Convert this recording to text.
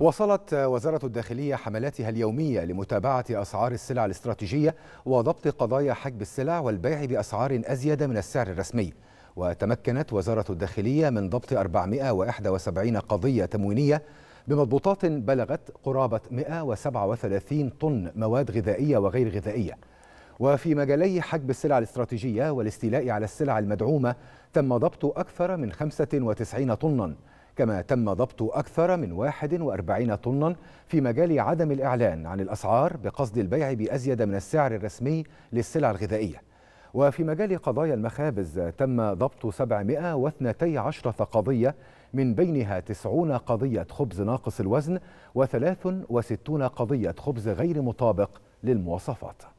وصلت وزارة الداخلية حملاتها اليومية لمتابعة أسعار السلع الاستراتيجية وضبط قضايا حجب السلع والبيع بأسعار أزيد من السعر الرسمي وتمكنت وزارة الداخلية من ضبط 471 قضية تموينية بمضبوطات بلغت قرابة 137 طن مواد غذائية وغير غذائية وفي مجالي حجب السلع الاستراتيجية والاستيلاء على السلع المدعومة تم ضبط أكثر من 95 طناً كما تم ضبط أكثر من 41 طنا في مجال عدم الإعلان عن الأسعار بقصد البيع بأزيد من السعر الرسمي للسلع الغذائية وفي مجال قضايا المخابز تم ضبط 712 قضية من بينها 90 قضية خبز ناقص الوزن و63 قضية خبز غير مطابق للمواصفات